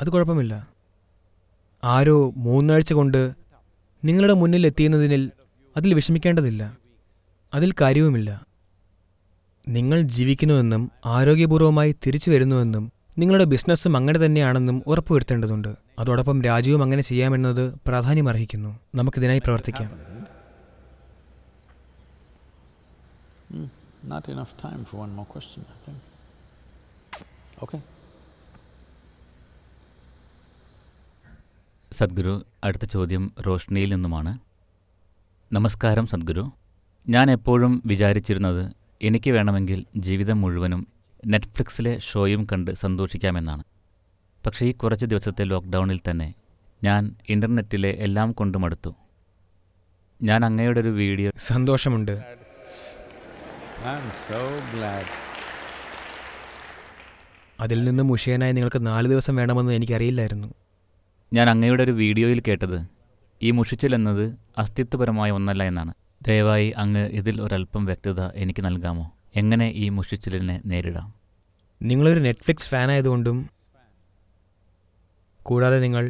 അത് കുഴപ്പമില്ല ആരോ മൂന്നാഴ്ച കൊണ്ട് നിങ്ങളുടെ മുന്നിൽ എത്തിയെന്നതിനിൽ അതിൽ വിഷമിക്കേണ്ടതില്ല അതിൽ കാര്യവുമില്ല നിങ്ങൾ ജീവിക്കുന്നുവെന്നും ആരോഗ്യപൂർവ്വമായി തിരിച്ചു വരുന്നുവെന്നും നിങ്ങളുടെ ബിസിനസ്സും അങ്ങനെ തന്നെയാണെന്നും ഉറപ്പുവരുത്തേണ്ടതുണ്ട് അതോടൊപ്പം രാജ്യവും അങ്ങനെ ചെയ്യാമെന്നത് പ്രാധാന്യമർഹിക്കുന്നു നമുക്കിതിനായി പ്രവർത്തിക്കാം hmm, Not enough time for one more question, I think. Sadhguru അടുത്ത ചോദ്യം റോഷ്നിയിൽ നിന്നുമാണ് നമസ്കാരം സദ്ഗുരു ഞാൻ എപ്പോഴും വിചാരിച്ചിരുന്നത് എനിക്ക് വേണമെങ്കിൽ ജീവിതം മുഴുവനും നെറ്റ്ഫ്ലിക്സിലെ ഷോയും കണ്ട് സന്തോഷിക്കാമെന്നാണ് പക്ഷേ ഈ കുറച്ച് ദിവസത്തെ ലോക്ക്ഡൗണിൽ തന്നെ ഞാൻ ഇൻ്റർനെറ്റിലെ എല്ലാം കൊണ്ടും അടുത്തു ഞാൻ അങ്ങയുടെ ഒരു വീഡിയോ സന്തോഷമുണ്ട് അതിൽ നിന്ന് മുഷിയനായി നിങ്ങൾക്ക് നാല് ദിവസം വേണമെന്ന് എനിക്കറിയില്ലായിരുന്നു ഞാൻ അങ്ങയുടെ ഒരു വീഡിയോയിൽ കേട്ടത് ഈ മുഷിച്ചിൽ എന്നത് അസ്തിത്വപരമായ ഒന്നല്ല എന്നാണ് ദയവായി അങ്ങ് ഇതിൽ ഒരല്പം വ്യക്തത എനിക്ക് നൽകാമോ എങ്ങനെ ഈ മുഷിച്ചിലിനെ നേരിടാം നിങ്ങളൊരു നെറ്റ്ഫ്ലിക്സ് ഫാനായതുകൊണ്ടും കൂടാതെ നിങ്ങൾ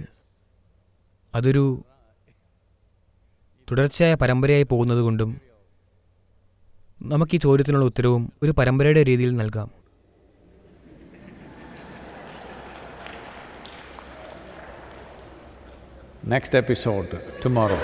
അതൊരു തുടർച്ചയായ പരമ്പരയായി പോകുന്നതുകൊണ്ടും നമുക്ക് ഈ ചോദ്യത്തിനുള്ള ഉത്തരവും ഒരു പരമ്പരയുടെ രീതിയിൽ നൽകാം നെക്സ്റ്റ് എപ്പിസോഡ് ടുമോറോ